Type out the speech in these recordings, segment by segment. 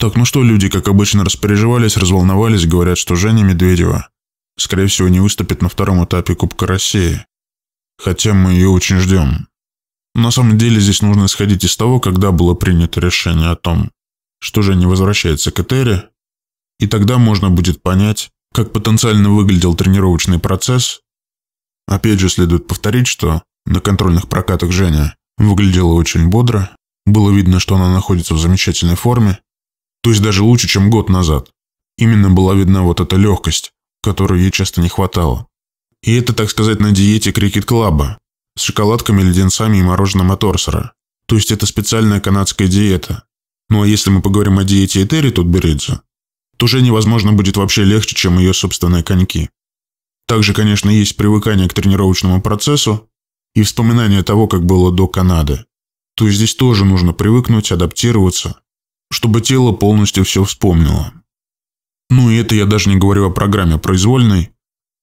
Так, ну что, люди, как обычно, распереживались, разволновались, говорят, что Женя Медведева, скорее всего, не выступит на втором этапе Кубка России. Хотя мы ее очень ждем. На самом деле здесь нужно исходить из того, когда было принято решение о том, что Женя возвращается к Этере, и тогда можно будет понять, как потенциально выглядел тренировочный процесс. Опять же, следует повторить, что на контрольных прокатах Женя выглядела очень бодро, было видно, что она находится в замечательной форме, то есть даже лучше, чем год назад. Именно была видна вот эта легкость, которой ей часто не хватало. И это, так сказать, на диете крикет-клаба с шоколадками, леденцами и мороженым от Орсера. То есть это специальная канадская диета. Ну а если мы поговорим о диете Этери Тутберидзе, то уже невозможно будет вообще легче, чем ее собственные коньки. Также, конечно, есть привыкание к тренировочному процессу и вспоминание того, как было до Канады. То есть здесь тоже нужно привыкнуть, адаптироваться, чтобы тело полностью все вспомнило. Ну и это я даже не говорю о программе произвольной,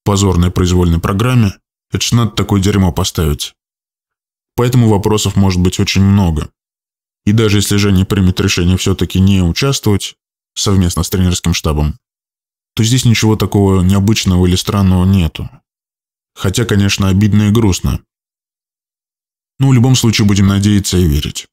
позорной произвольной программе. Это ж надо такое дерьмо поставить. Поэтому вопросов может быть очень много. И даже если Женя примет решение все-таки не участвовать совместно с тренерским штабом, то здесь ничего такого необычного или странного нету. Хотя, конечно, обидно и грустно. Но ну, в любом случае будем надеяться и верить.